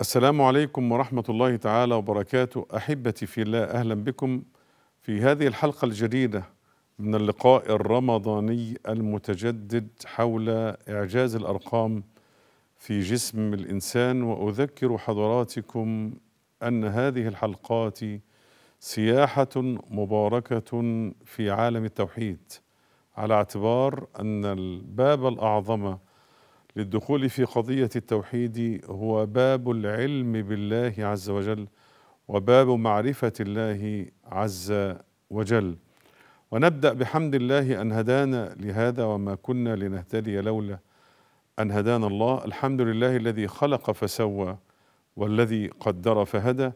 السلام عليكم ورحمة الله تعالى وبركاته أحبتي في الله أهلا بكم في هذه الحلقة الجديدة من اللقاء الرمضاني المتجدد حول إعجاز الأرقام في جسم الإنسان وأذكر حضراتكم أن هذه الحلقات سياحة مباركة في عالم التوحيد على اعتبار أن الباب الأعظم للدخول في قضية التوحيد هو باب العلم بالله عز وجل وباب معرفة الله عز وجل ونبدأ بحمد الله أن هدانا لهذا وما كنا لنهتدي لولا أن هدانا الله الحمد لله الذي خلق فسوى والذي قدر فهدى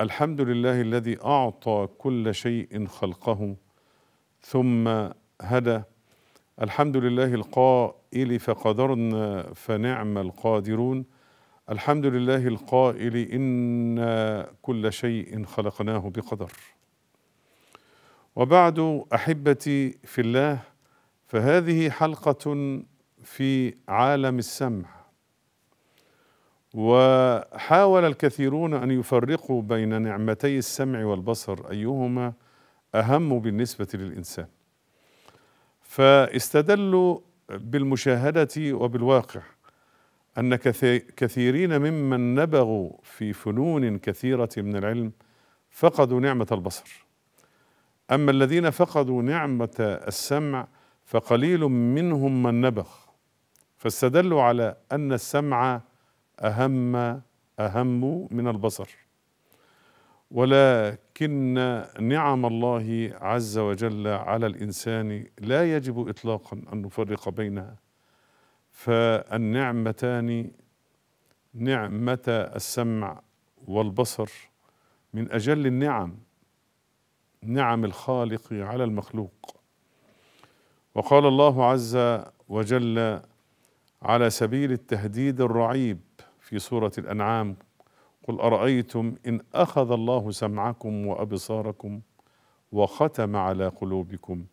الحمد لله الذي أعطى كل شيء خلقه ثم هدى الحمد لله القائل القائل فقدرنا فنعم القادرون الحمد لله القائل إنا كل شيء خلقناه بقدر وبعد أحبتي في الله فهذه حلقة في عالم السمع وحاول الكثيرون أن يفرقوا بين نعمتي السمع والبصر أيهما أهم بالنسبة للإنسان فاستدلوا بالمشاهده وبالواقع ان كثيرين ممن نبغوا في فنون كثيره من العلم فقدوا نعمه البصر اما الذين فقدوا نعمه السمع فقليل منهم من نبغ فاستدلوا على ان السمع اهم اهم من البصر ولا لكن نعم الله عز وجل على الإنسان لا يجب إطلاقا أن نفرق بينها فالنعمتان نعمة السمع والبصر من أجل النعم نعم الخالق على المخلوق وقال الله عز وجل على سبيل التهديد الرعيب في سورة الأنعام قل أرأيتم إن أخذ الله سمعكم وأبصاركم وختم على قلوبكم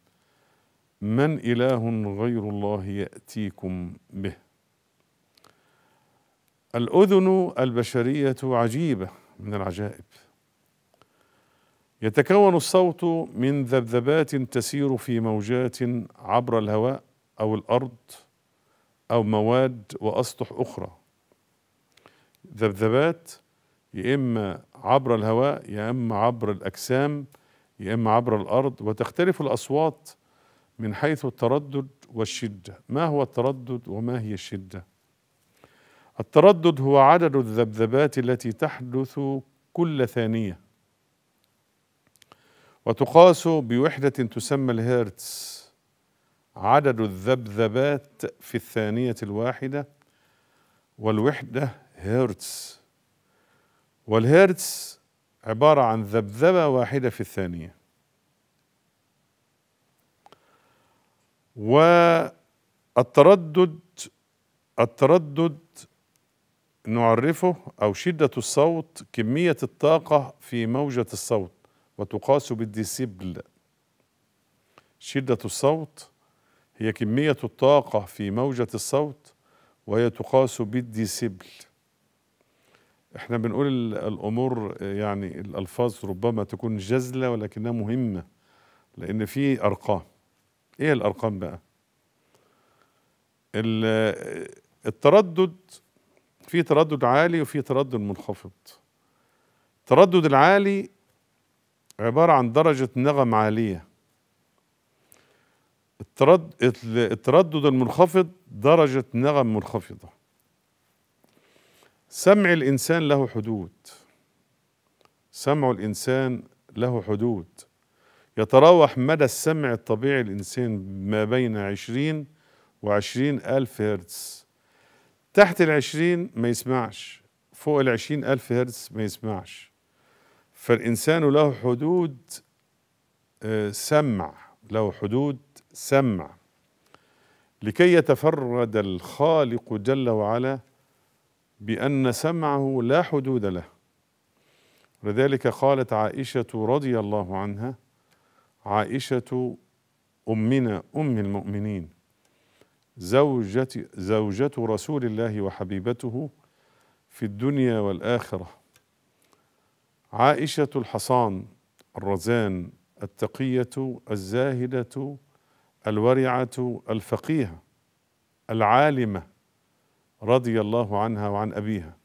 من إله غير الله يأتيكم به الأذن البشرية عجيبة من العجائب يتكون الصوت من ذبذبات تسير في موجات عبر الهواء أو الأرض أو مواد وأسطح أخرى ذبذبات يا إما عبر الهواء يا إما عبر الأجسام يا إما عبر الأرض وتختلف الأصوات من حيث التردد والشدة ما هو التردد وما هي الشدة؟ التردد هو عدد الذبذبات التي تحدث كل ثانية وتقاس بوحدة تسمى الهرتز عدد الذبذبات في الثانية الواحدة والوحدة هرتز والهرتز عبارة عن ذبذبة واحدة في الثانية والتردد التردد نعرفه أو شدة الصوت كمية الطاقة في موجة الصوت وتقاس بالديسيبل شدة الصوت هي كمية الطاقة في موجة الصوت وهي تقاس بالديسيبل احنا بنقول الامور يعني الالفاظ ربما تكون جزله ولكنها مهمه لان في ارقام ايه الارقام بقى التردد في تردد عالي وفي تردد منخفض التردد العالي عباره عن درجه نغم عاليه التردد المنخفض درجه نغم منخفضه سمع الانسان له حدود سمع الانسان له حدود يتراوح مدى السمع الطبيعي الانسان ما بين عشرين وعشرين الف هرتز تحت العشرين ما يسمعش فوق العشرين الف هرتز ما يسمعش فالانسان له حدود آه، سمع له حدود سمع لكي يتفرد الخالق جل وعلا بأن سمعه لا حدود له لذلك قالت عائشة رضي الله عنها عائشة أمنا أم المؤمنين زوجة زوجة رسول الله وحبيبته في الدنيا والآخرة عائشة الحصان الرزان التقية الزاهدة الورعة الفقيهة العالمة رضي الله عنها وعن أبيها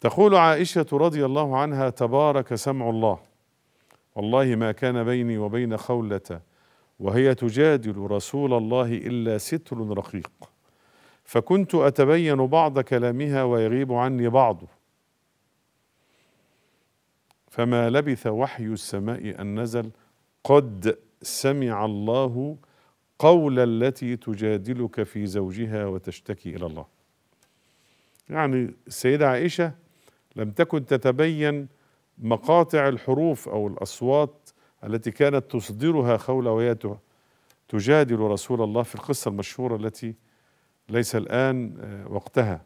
تقول عائشة رضي الله عنها تبارك سمع الله والله ما كان بيني وبين خولة وهي تجادل رسول الله إلا ستر رقيق فكنت أتبين بعض كلامها ويغيب عني بعضه فما لبث وحي السماء أن نزل قد سمع الله قول التي تجادلك في زوجها وتشتكي الى الله يعني السيده عائشه لم تكن تتبين مقاطع الحروف او الاصوات التي كانت تصدرها خوله وهي تجادل رسول الله في القصه المشهوره التي ليس الان آه، وقتها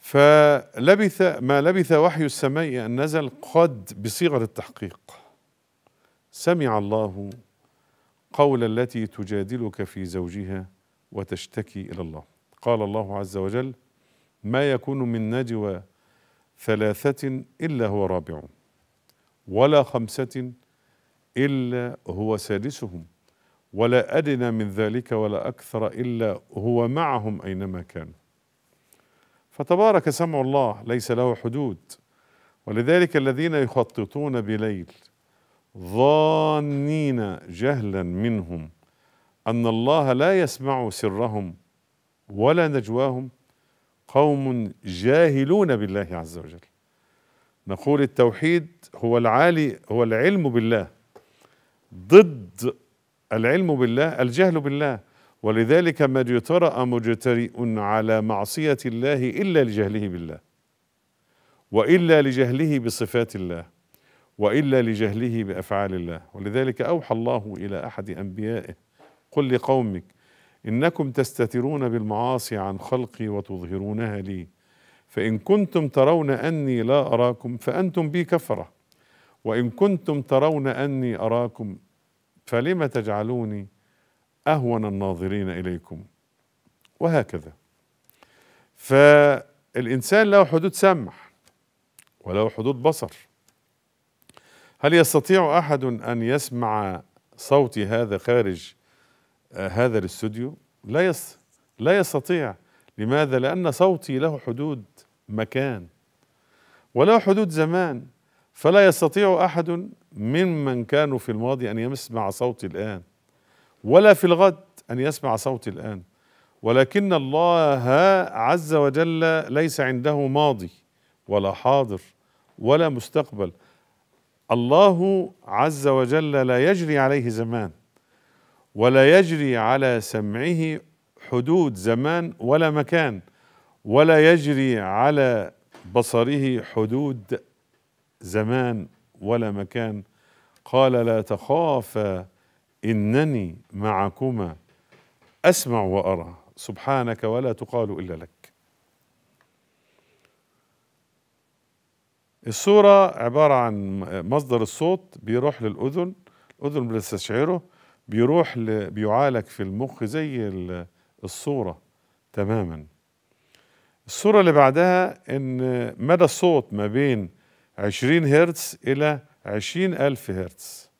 فلبث ما لبث وحي السماء ان نزل قد بصيغه التحقيق سمع الله قول التي تجادلك في زوجها وتشتكي الى الله قال الله عز وجل ما يكون من نجوى ثلاثه الا هو رابعهم ولا خمسه الا هو سادسهم ولا ادنى من ذلك ولا اكثر الا هو معهم اينما كانوا فتبارك سمع الله ليس له حدود ولذلك الذين يخططون بليل ظانين جهلا منهم ان الله لا يسمع سرهم ولا نجواهم قوم جاهلون بالله عز وجل نقول التوحيد هو العالي هو العلم بالله ضد العلم بالله الجهل بالله ولذلك من يترأ مجترئ على معصية الله إلا لجهله بالله وإلا لجهله بصفات الله والا لجهله بافعال الله ولذلك اوحى الله الى احد انبيائه قل لقومك انكم تستترون بالمعاصي عن خلقي وتظهرونها لي فان كنتم ترون اني لا اراكم فانتم بي كفره وان كنتم ترون اني اراكم فلم تجعلوني اهون الناظرين اليكم وهكذا فالانسان له حدود سمع وله حدود بصر هل يستطيع أحد أن يسمع صوتي هذا خارج آه، هذا الاستوديو لا يس لا يستطيع لماذا لأن صوتي له حدود مكان وله حدود زمان فلا يستطيع أحد ممن كانوا في الماضي أن يسمع صوتي الآن ولا في الغد أن يسمع صوتي الآن ولكن الله عز وجل ليس عنده ماضي ولا حاضر ولا مستقبل الله عز وجل لا يجري عليه زمان ولا يجري على سمعه حدود زمان ولا مكان ولا يجري على بصره حدود زمان ولا مكان قال لا تخافا انني معكما اسمع وارى سبحانك ولا تقال الا لك الصورة عبارة عن مصدر الصوت بيروح للأذن الأذن بتستشعره بيروح ل... بيعالج في المخ زي الصورة تماما الصورة اللي بعدها إن مدى الصوت ما بين 20 هرتز إلى 20 ألف هرتز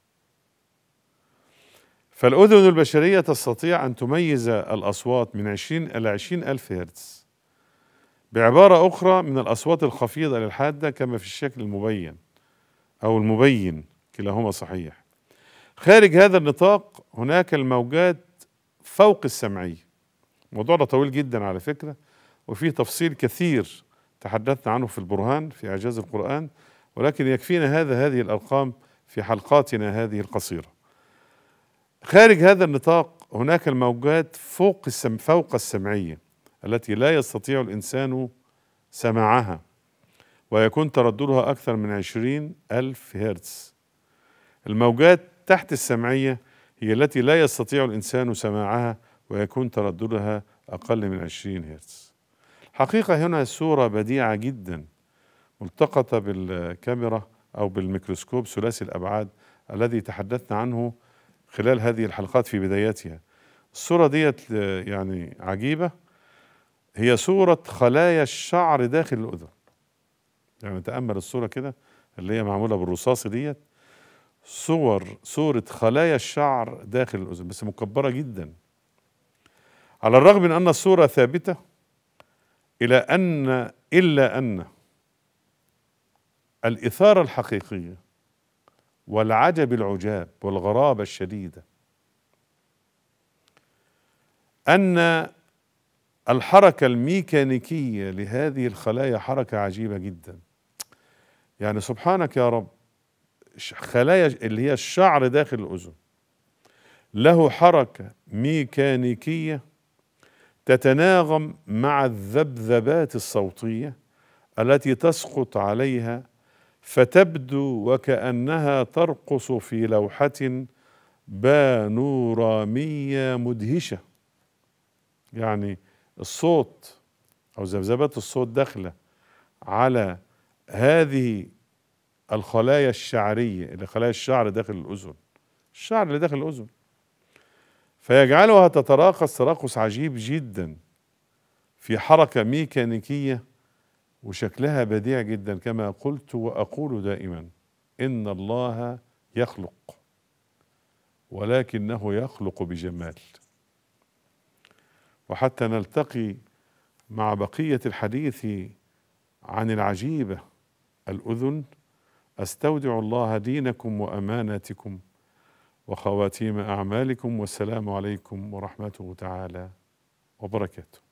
فالأذن البشرية تستطيع أن تميز الأصوات من 20 إلى 20 ألف هرتز بعبارة أخرى من الأصوات الخفيضة للحادة كما في الشكل المبين أو المبين كلاهما صحيح خارج هذا النطاق هناك الموجات فوق السمعية الموضوع ده طويل جدا على فكرة وفيه تفصيل كثير تحدثنا عنه في البرهان في إعجاز القرآن ولكن يكفينا هذا هذه الأرقام في حلقاتنا هذه القصيرة خارج هذا النطاق هناك الموجات فوق السم فوق السمعية التي لا يستطيع الإنسان سماعها ويكون ترددها أكثر من عشرين ألف هرتز الموجات تحت السمعية هي التي لا يستطيع الإنسان سماعها ويكون ترددها أقل من عشرين هرتز حقيقة هنا صورة بديعة جدا ملتقطة بالكاميرا أو بالميكروسكوب ثلاثي الأبعاد الذي تحدثنا عنه خلال هذه الحلقات في بدايتها الصورة ديت آه، يعني عجيبة هي صورة خلايا الشعر داخل الأذن يعني تأمل الصورة كده اللي هي معمولة بالرصاص ديت صور صورة خلايا الشعر داخل الأذن بس مكبرة جدا على الرغم من أن الصورة ثابتة إلى أن إلا أن الإثارة الحقيقية والعجب العجاب والغرابة الشديدة أن الحركة الميكانيكية لهذه الخلايا حركة عجيبة جدا يعني سبحانك يا رب خلايا اللي هي الشعر داخل الأذن له حركة ميكانيكية تتناغم مع الذبذبات الصوتية التي تسقط عليها فتبدو وكأنها ترقص في لوحة بانورامية مدهشة يعني الصوت أو ذبذبات الصوت داخلة على هذه الخلايا الشعرية اللي خلايا الشعر داخل الأذن الشعر اللي داخل الأذن فيجعلها تتراقص تراقص عجيب جدا في حركة ميكانيكية وشكلها بديع جدا كما قلت وأقول دائما إن الله يخلق ولكنه يخلق بجمال وحتى نلتقي مع بقيه الحديث عن العجيبه الاذن استودع الله دينكم واماناتكم وخواتيم اعمالكم والسلام عليكم ورحمته تعالى وبركاته